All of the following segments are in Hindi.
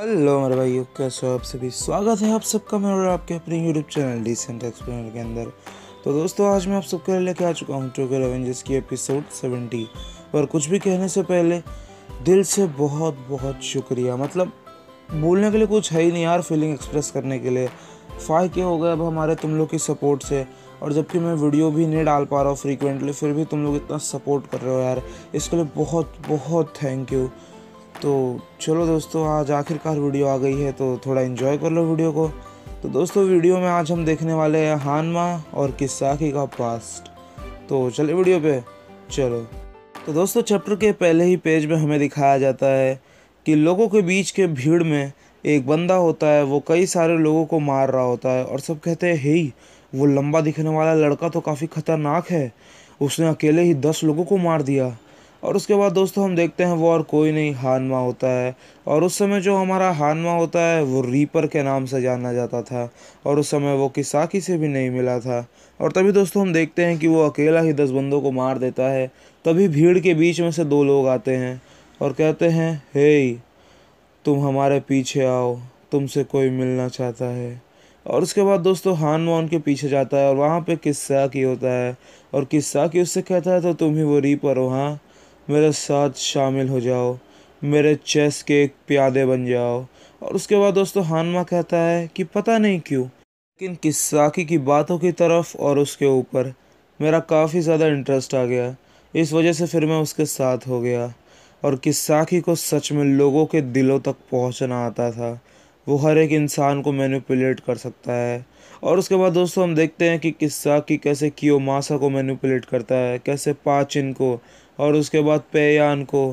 हेलो मेरे भाई कैसे हो आप सभी स्वागत है आप सबका मेरे और आपके अपने यूट्यूब चैनल डिसेंट एक्सप्लेनर के अंदर तो दोस्तों आज मैं आप सबके लेके आ चुका हूँ टोकर एवेंजर्स की एपिसोड सेवेंटी और कुछ भी कहने से पहले दिल से बहुत बहुत शुक्रिया मतलब बोलने के लिए कुछ है ही नहीं यार फीलिंग एक्सप्रेस करने के लिए फाय के हो गए अब हमारे तुम लोग की सपोर्ट से और जबकि मैं वीडियो भी नहीं डाल पा रहा हूँ फ्रीक्वेंटली फिर भी तुम लोग इतना सपोर्ट कर रहे हो यार इसके लिए बहुत बहुत थैंक यू तो चलो दोस्तों आज आखिरकार वीडियो आ गई है तो थोड़ा इन्जॉय कर लो वीडियो को तो दोस्तों वीडियो में आज हम देखने वाले हैं हानमा और किस्साखी का पास्ट तो चले वीडियो पे चलो तो दोस्तों चैप्टर के पहले ही पेज में हमें दिखाया जाता है कि लोगों के बीच के भीड़ में एक बंदा होता है वो कई सारे लोगों को मार रहा होता है और सब कहते हैं हे वो लंबा दिखने वाला लड़का तो काफ़ी ख़तरनाक है उसने अकेले ही दस लोगों को मार दिया और उसके बाद दोस्तों हम देखते हैं वो और कोई नहीं हानमा होता है और उस समय जो हमारा हानमा होता है वो रीपर के नाम से जाना जाता था और उस समय वो किसाकी से भी नहीं मिला था और तभी दोस्तों हम देखते हैं कि वो अकेला ही दस बंदों को मार देता है तभी भीड़ के बीच में से दो लोग आते हैं और कहते हैं हे तुम हमारे पीछे आओ तुमसे कोई मिलना चाहता है और उसके बाद दोस्तों हानमा उनके पीछे जाता है और वहाँ पे किस्सा की होता है और किस्सा की उससे कहता है तो तुम ही वो रीपर हो हाँ मेरे साथ शामिल हो जाओ मेरे चेस के एक प्यादे बन जाओ और उसके बाद दोस्तों हानमा कहता है कि पता नहीं क्यों लेकिन किस्साकी की बातों की तरफ और उसके ऊपर मेरा काफ़ी ज़्यादा इंटरेस्ट आ गया इस वजह से फिर मैं उसके साथ हो गया और किस्साकी को सच में लोगों के दिलों तक पहुंचना आता था वो हर एक इंसान को मैनिपुलेट कर सकता है और उसके बाद दोस्तों हम देखते हैं कि किस्सा की कैसे कियोमासा को मैनिपुलेट करता है कैसे पाचिन को और उसके बाद पेयान को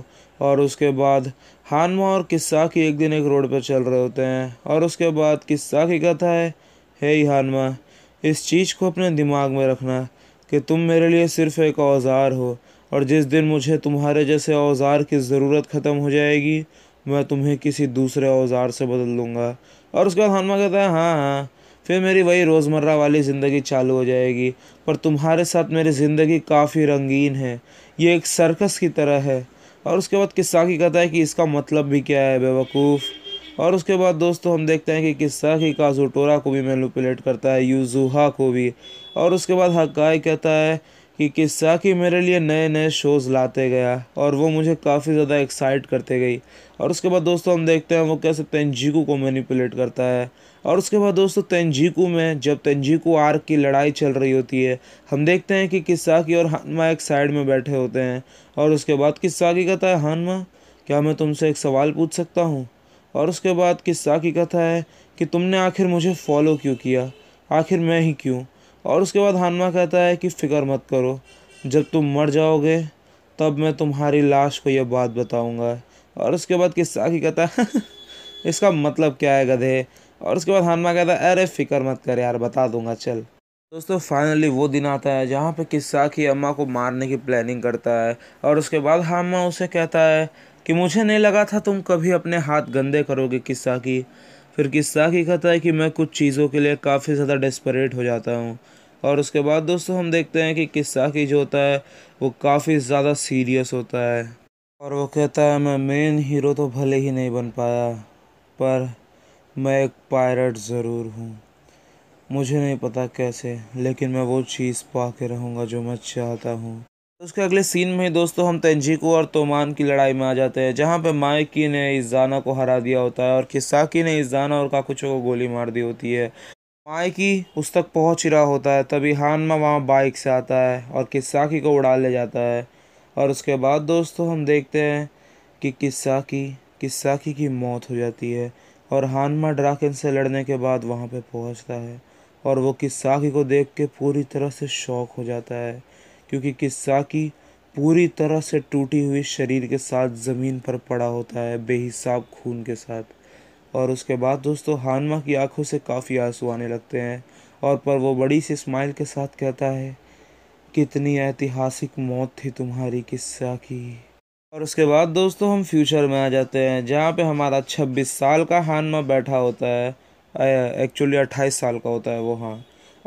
और उसके बाद हानमा और किस्सा की एक दिन एक रोड पर चल रहे होते हैं और उसके बाद किस्सा की कथा है हे हानमा इस चीज़ को अपने दिमाग में रखना कि तुम मेरे लिए सिर्फ़ एक औज़ार हो और जिस दिन मुझे तुम्हारे जैसे औज़ार की ज़रूरत ख़त्म हो जाएगी मैं तुम्हें किसी दूसरे औज़ार से बदल लूँगा और उसके बाद हनुमा कहता है हाँ हाँ फिर मेरी वही रोज़मर्रा वाली ज़िंदगी चालू हो जाएगी पर तुम्हारे साथ मेरी ज़िंदगी काफ़ी रंगीन है ये एक सर्कस की तरह है और उसके बाद किस्सा की कहता है कि इसका मतलब भी क्या है बेवकूफ़ और उसके बाद दोस्तों हम देखते हैं कि किस्सा की काजोटोरा को भी मैनुपलेट करता है यूजुहा को भी और उसके बाद हकाई कहता है कि किस्सा की मेरे लिए नए नए शोज़ लाते गया और वो मुझे काफ़ी ज़्यादा एक्साइट करते गई और उसके बाद दोस्तों हम देखते हैं वो कैसे तेंजीकू को मैनिपुलेट करता है और उसके बाद दोस्तों तेंजीकू में जब तेंजीकू आर्क की लड़ाई चल रही होती है हम देखते हैं कि किस्सा की और हनमा एक साइड में बैठे होते हैं और उसके बाद किस्सा की कहता है हनमा क्या मैं तुमसे एक सवाल पूछ सकता हूँ और उसके बाद किस्सा की कथा है कि तुमने आखिर मुझे फॉलो क्यों किया आखिर मैं ही क्यों और उसके बाद हानमा कहता है कि फ़िक्र मत करो जब तुम मर जाओगे तब मैं तुम्हारी लाश को यह बात बताऊंगा और उसके बाद किस्सा की कहता है इसका मतलब क्या है गधे और उसके बाद हानमा कहता है अरे फ़िक्र मत कर यार बता दूंगा चल दोस्तों फाइनली वो दिन आता है जहाँ पे किस्सा की अम्मा को मारने की प्लानिंग करता है और उसके बाद हामा उसे कहता है कि मुझे नहीं लगा था तुम कभी अपने हाथ गंदे करोगे किस्सा की फिर किस्सा हकीकत है कि मैं कुछ चीज़ों के लिए काफ़ी ज़्यादा डेस्परेट हो जाता हूँ और उसके बाद दोस्तों हम देखते हैं कि किस्सा की जो होता है वो काफ़ी ज़्यादा सीरियस होता है और वो कहता है मैं मेन हीरो तो भले ही नहीं बन पाया पर मैं एक पायरट ज़रूर हूँ मुझे नहीं पता कैसे लेकिन मैं वो चीज़ पा के रहूँगा जो मैं चाहता हूँ उसके अगले सीन में ही दोस्तों हम तंजीकू और तोमान की लड़ाई में आ जाते हैं जहाँ पे माइकी ने इजाना को हरा दिया होता है और खिसाकी ने इजाना और काकुचो को गोली मार दी होती है माइकी उस तक पहुँच ही रहा होता है तभी हानमा वहाँ बाइक से आता है और खिसाकी को उड़ा ले जाता है और उसके बाद दोस्तों हम देखते हैं कि किस्साकी किस्साकी की मौत हो जाती है और हानमा ड्राकिन से लड़ने के बाद वहाँ पर पहुँचता है और वो किस्साकी को देख के पूरी तरह से शौक हो जाता है क्योंकि किस्सा की पूरी तरह से टूटी हुई शरीर के साथ ज़मीन पर पड़ा होता है बेहिसाब खून के साथ और उसके बाद दोस्तों हानमा की आंखों से काफ़ी आंसू आने लगते हैं और पर वो बड़ी सी स्माइल के साथ कहता है कितनी ऐतिहासिक मौत थी तुम्हारी किस्सा की और उसके बाद दोस्तों हम फ्यूचर में आ जाते हैं जहाँ पे हमारा छब्बीस साल का हानमा बैठा होता है एक्चुअली अट्ठाईस साल का होता है वो हाँ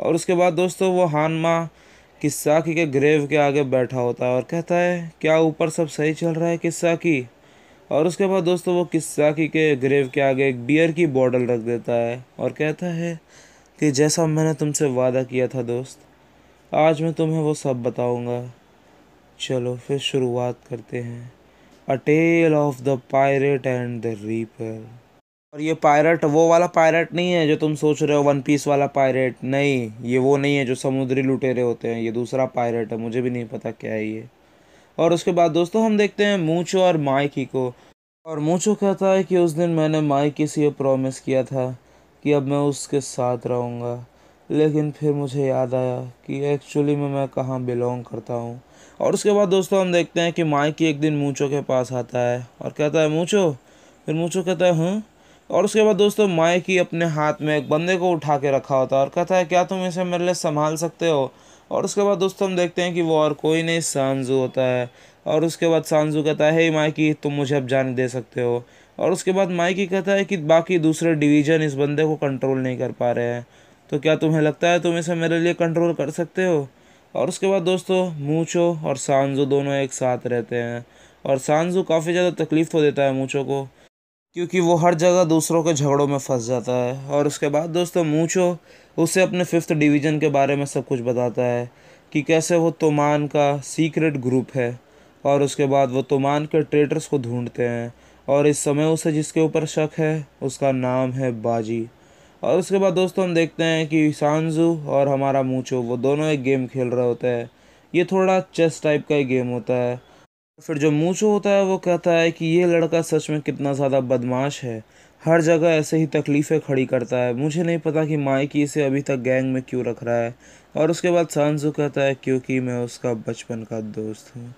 और उसके बाद दोस्तों वो हानमा कि साकी के ग्रेव के आगे बैठा होता है और कहता है क्या ऊपर सब सही चल रहा है किस्सा की और उसके बाद दोस्तों वो किस्सा की के ग्रेव के आगे एक बियर की बॉटल रख देता है और कहता है कि जैसा मैंने तुमसे वादा किया था दोस्त आज मैं तुम्हें वो सब बताऊंगा चलो फिर शुरुआत करते हैं a tale of the pirate and the reaper और ये पायरेट वो वाला पायरेट नहीं है जो तुम सोच रहे हो वन पीस वाला पायरेट नहीं ये वो नहीं है जो समुद्री लुटेरे होते हैं ये दूसरा पायरेट है मुझे भी नहीं पता क्या है ये और उसके बाद दोस्तों हम देखते हैं मूचो और माइकी को और मूचो कहता है कि उस दिन मैंने माइकी से ये प्रॉमिस किया था कि अब मैं उसके साथ रहूँगा लेकिन फिर मुझे याद आया कि एक्चुअली में मैं कहाँ बिलोंग करता हूँ और उसके बाद दोस्तों हम देखते हैं कि माइकी एक दिन मूचो के पास आता है और कहता है मूचो फिर मूचो कहता है हाँ और उसके बाद दोस्तों माए की अपने हाथ में एक बंदे को उठा के रखा होता है और कहता है क्या तुम इसे मेरे लिए संभाल सकते हो और उसके बाद दोस्तों हम देखते हैं कि वो और कोई नहीं सांजू होता है और उसके बाद सांजू कहता है हे माइकी तुम मुझे अब जान दे सकते हो और उसके बाद माइकी कहता है कि बाकी दूसरे डिवीज़न इस बंदे को कंट्रोल नहीं कर पा रहे हैं तो क्या तुम्हें लगता है तुम इसे मेरे लिए कंट्रोल कर सकते हो और उसके बाद दोस्तों मूचो और सांजू दोनों एक साथ रहते हैं और सांजू काफ़ी ज़्यादा तकलीफ़ तो देता है मूचो को क्योंकि वो हर जगह दूसरों के झगड़ों में फंस जाता है और उसके बाद दोस्तों मूचो उसे अपने फिफ्थ डिवीज़न के बारे में सब कुछ बताता है कि कैसे वो तोमान का सीक्रेट ग्रुप है और उसके बाद वो तोमान के ट्रेडर्स को ढूंढते हैं और इस समय उसे जिसके ऊपर शक है उसका नाम है बाजी और उसके बाद दोस्तों हम देखते हैं कि सानजू और हमारा मूचो वो दोनों एक गेम खेल रहे होते हैं ये थोड़ा चेस टाइप का ही गेम होता है फिर जो मूसो होता है वो कहता है कि ये लड़का सच में कितना ज़्यादा बदमाश है हर जगह ऐसे ही तकलीफ़ें खड़ी करता है मुझे नहीं पता कि माइकी इसे अभी तक गैंग में क्यों रख रहा है और उसके बाद सांसू कहता है क्योंकि मैं उसका बचपन का दोस्त हूँ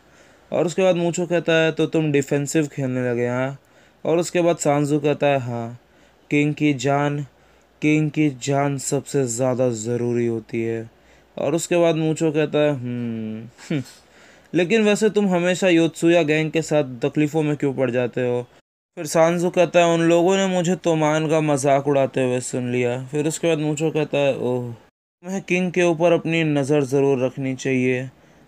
और उसके बाद मूछो कहता है तो तुम डिफेंसिव खेलने लगे हाँ और उसके बाद सांसू कहता है हाँ किंग की जान किंग की जान सबसे ज़्यादा ज़रूरी होती है और उसके बाद मूछो कहता है हम्म, हम्म। लेकिन वैसे तुम हमेशा योत्सुया गैंग के साथ तकलीफ़ों में क्यों पड़ जाते हो फिर सांसु कहता है उन लोगों ने मुझे तोमान का मजाक उड़ाते हुए सुन लिया फिर उसके बाद मूचो कहता है ओह तुम्हें किंग के ऊपर अपनी नज़र ज़रूर रखनी चाहिए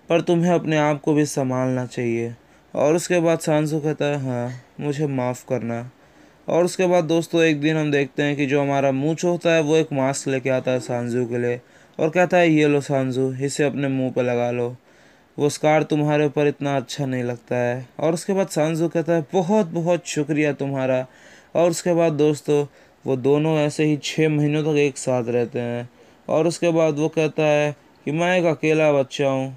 पर तुम्हें अपने आप को भी संभालना चाहिए और उसके बाद सांसु कहता है हाँ मुझे माफ़ करना और उसके बाद दोस्तों एक दिन हम देखते हैं कि जो हमारा मूछ होता है वो एक मास्क लेके आता है सांजू के लिए और कहता है ये लो सांजू इसे अपने मुंह पे लगा लो वो स्कार तुम्हारे ऊपर इतना अच्छा नहीं लगता है और उसके बाद सांजू कहता है बहुत बहुत शुक्रिया तुम्हारा और उसके बाद दोस्तों वो दोनों ऐसे ही छः महीनों तक एक साथ रहते हैं और उसके बाद वो कहता है कि मैं एक अकेला बच्चा हूँ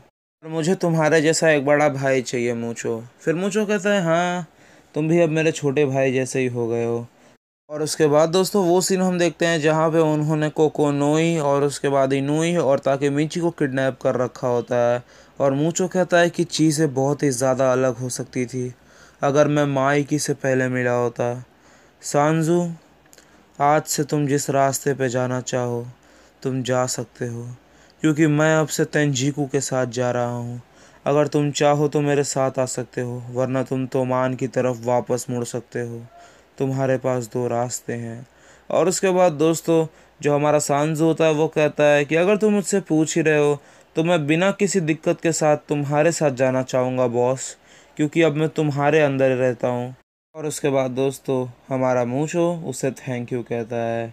और मुझे तुम्हारे जैसा एक बड़ा भाई चाहिए मूँचो फिर मूँचो कहता है हाँ तुम भी अब मेरे छोटे भाई जैसे ही हो गए हो और उसके बाद दोस्तों वो सीन हम देखते हैं जहाँ पे उन्होंने कोकोनोई और उसके बाद इनुई और ताकि मिची को किडनैप कर रखा होता है और मूचो कहता है कि चीज़ें बहुत ही ज़्यादा अलग हो सकती थी अगर मैं माइकी से पहले मिला होता सांजू आज से तुम जिस रास्ते पे जाना चाहो तुम जा सकते हो क्योंकि मैं अब से तंजीकू के साथ जा रहा हूँ अगर तुम चाहो तो मेरे साथ आ सकते हो वरना तुम तोमान की तरफ वापस मुड़ सकते हो तुम्हारे पास दो रास्ते हैं और उसके बाद दोस्तों जो हमारा सांजू होता है वो कहता है कि अगर तुम मुझसे पूछ ही रहे हो तो मैं बिना किसी दिक्कत के साथ तुम्हारे साथ जाना चाहूँगा बॉस क्योंकि अब मैं तुम्हारे अंदर रहता हूँ और उसके बाद दोस्तों हमारा छो उससे थैंक यू कहता है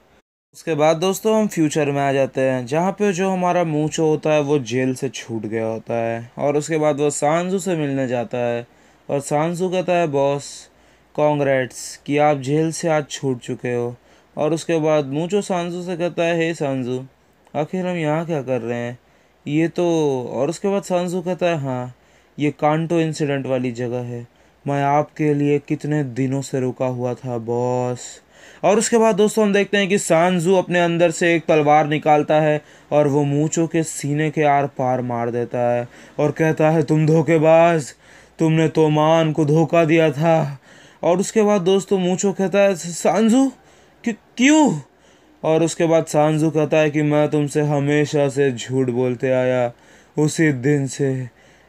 उसके बाद दोस्तों हम फ्यूचर में आ जाते हैं जहाँ पे जो हमारा मूछो होता है वो जेल से छूट गया होता है और उसके बाद वो सांसू से मिलने जाता है और सांसू कहता है बॉस कॉन्ग्रेट्स कि आप जेल से आज छूट चुके हो और उसके बाद मूँचो सांसू से कहता है हे सांसू आखिर हम यहाँ क्या कर रहे हैं ये तो और उसके बाद सांसु कहता है हाँ ये कांटो इंसिडेंट वाली जगह है मैं आपके लिए कितने दिनों से रुका हुआ था बॉस और उसके बाद दोस्तों हम देखते हैं कि सांजू अपने अंदर से एक तलवार निकालता है और वो मूँचों के सीने के आर पार मार देता है और कहता है तुम धोखेबाज तुमने तोमान को धोखा दिया था और उसके बाद दोस्तों मूचो कहता है सांजू क्यों और उसके बाद सांझू कहता है कि मैं तुमसे हमेशा से झूठ बोलते आया उसी दिन से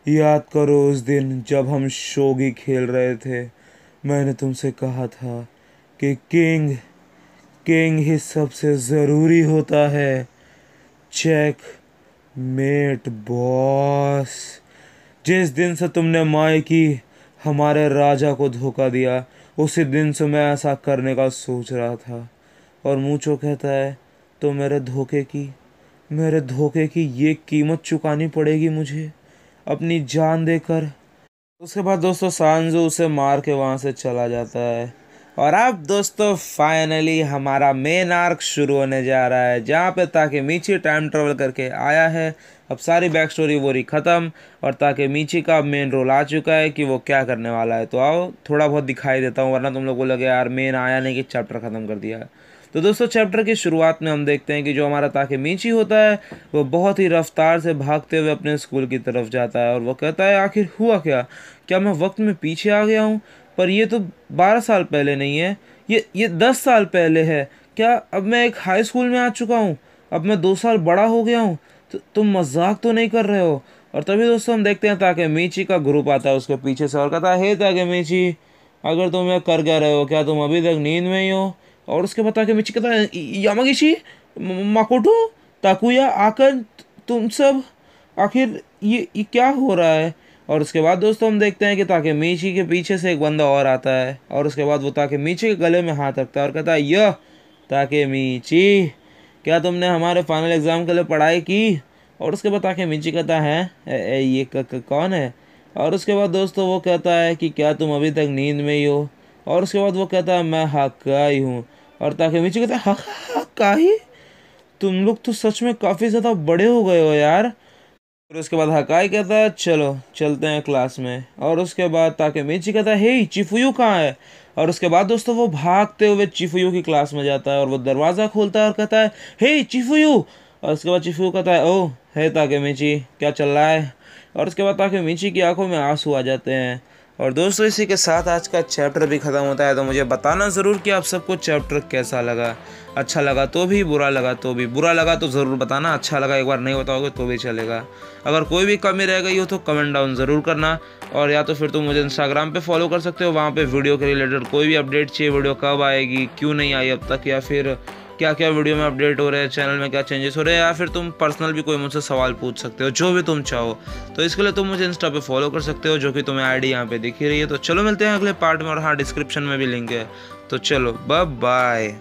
याद करो उस दिन जब हम शोगी खेल रहे थे मैंने तुमसे कहा था कि किंग किंग ही सबसे ज़रूरी होता है चेक मेट बॉस जिस दिन से तुमने माए की हमारे राजा को धोखा दिया उसी दिन से मैं ऐसा करने का सोच रहा था और मूँचो कहता है तो मेरे धोखे की मेरे धोखे की ये कीमत चुकानी पड़ेगी मुझे अपनी जान देकर उसके बाद दोस्तों सांजू उसे मार के वहाँ से चला जाता है और अब दोस्तों फाइनली हमारा मेन आर्क शुरू होने जा रहा है जहाँ पे ताकि मीची टाइम ट्रेवल करके आया है अब सारी बैक स्टोरी वो रही ख़त्म और ताकि मीची का मेन रोल आ चुका है कि वो क्या करने वाला है तो आओ थोड़ा बहुत दिखाई देता हूँ वरना तुम लोग को लगे यार मेन आया नहीं कि चैप्टर ख़त्म कर दिया है तो दोस्तों चैप्टर की शुरुआत में हम देखते हैं कि जो हमारा ताकि मीची होता है वो बहुत ही रफ्तार से भागते हुए अपने स्कूल की तरफ जाता है और वो कहता है आखिर हुआ क्या क्या मैं वक्त में पीछे आ गया हूँ पर ये तो बारह साल पहले नहीं है ये ये दस साल पहले है क्या अब मैं एक हाई स्कूल में आ चुका हूँ अब मैं दो साल बड़ा हो गया हूँ तो तुम मजाक तो नहीं कर रहे हो और तभी दोस्तों हम देखते हैं ताकि मीची का ग्रुप आता है उसके पीछे से और कहता है हे ताकि मीची अगर तुम यह कर क्या रहे हो क्या तुम अभी तक नींद में ही हो और उसके बाद आके मिची कहता यामागिशी माकोटो ताकुया आकर तुम सब आखिर ये, ये क्या हो रहा है और उसके बाद दोस्तों हम देखते हैं कि ताके मीची के पीछे से एक बंदा और आता है और उसके बाद वो ताके मीची के गले में हाथ रखता है और कहता है यह ताके मीची क्या तुमने हमारे फाइनल एग्ज़ाम के लिए पढ़ाई की और उसके बाद ताके मीची कहता है ए, ए, ये क, क, कौन है और उसके बाद दोस्तों वो कहता है कि क्या तुम अभी तक नींद में ही हो और उसके बाद वो कहता है मैं हाका ही हूँ और ताकि ताकेमिची कहता है हा हाँ, हाँ, का ही तुम लोग तो सच में काफ़ी ज़्यादा बड़े हो गए हो यार फिर उसके बाद हकाई कहता है चलो चलते हैं क्लास में और उसके बाद ताके मेची कहता है हे चिफुयू कहाँ है और उसके बाद दोस्तों वो भागते हुए चिफुयू की क्लास में जाता है और वो दरवाज़ा खोलता है और कहता है हे चिफुयू और उसके बाद चिफुयू कहता है ओह है ताके मेची क्या चल रहा है और उसके बाद ताके मेची की आंखों में आंसू आ जाते हैं और दोस्तों इसी के साथ आज का चैप्टर भी ख़त्म होता है तो मुझे बताना ज़रूर कि आप सबको चैप्टर कैसा लगा अच्छा लगा तो भी बुरा लगा तो भी बुरा लगा तो ज़रूर बताना अच्छा लगा एक बार नहीं बताओगे तो भी चलेगा अगर कोई भी कमी रह गई हो तो कमेंट डाउन ज़रूर करना और या तो फिर तुम तो मुझे इंस्टाग्राम पर फॉलो कर सकते हो वहाँ पर वीडियो के रिलेटेड कोई भी अपडेट चाहिए वीडियो कब आएगी क्यों नहीं आई अब तक या फिर क्या क्या वीडियो में अपडेट हो रहे हैं चैनल में क्या चेंजेस हो रहे हैं या फिर तुम पर्सनल भी कोई मुझसे सवाल पूछ सकते हो जो भी तुम चाहो तो इसके लिए तुम मुझे इंस्टा पे फॉलो कर सकते हो जो कि तुम्हें आईडी यहाँ पे दिखी रही है तो चलो मिलते हैं अगले पार्ट में और हाँ डिस्क्रिप्शन में भी लिंक है तो चलो बाय